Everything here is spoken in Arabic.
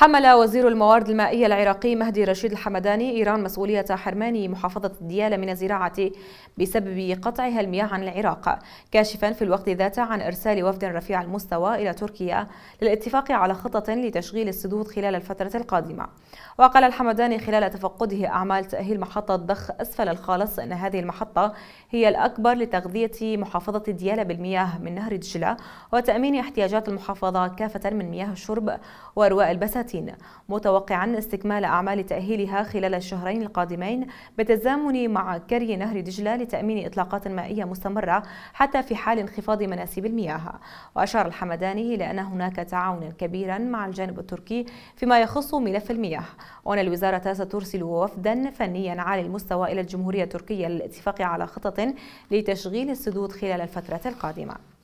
حمل وزير الموارد المائية العراقي مهدي رشيد الحمداني إيران مسؤولية حرمان محافظة الديالة من الزراعة بسبب قطعها المياه عن العراق كاشفا في الوقت ذاته عن إرسال وفد رفيع المستوى إلى تركيا للاتفاق على خطة لتشغيل السدود خلال الفترة القادمة وقال الحمداني خلال تفقده أعمال تأهيل محطة ضخ أسفل الخالص أن هذه المحطة هي الأكبر لتغذية محافظة الديالة بالمياه من نهر دجلة وتأمين احتياجات المحافظة كافة من مياه الشرب ورواء البساتين 30 متوقعا استكمال أعمال تأهيلها خلال الشهرين القادمين بالتزامن مع كري نهر دجلة لتأمين إطلاقات مائية مستمرة حتى في حال انخفاض مناسيب المياه وأشار الحمداني إلى أن هناك تعاونا كبيرا مع الجانب التركي فيما يخص ملف المياه وأن الوزارة سترسل وفدا فنيا عالي المستوى إلى الجمهورية التركية للاتفاق على خطط لتشغيل السدود خلال الفترة القادمة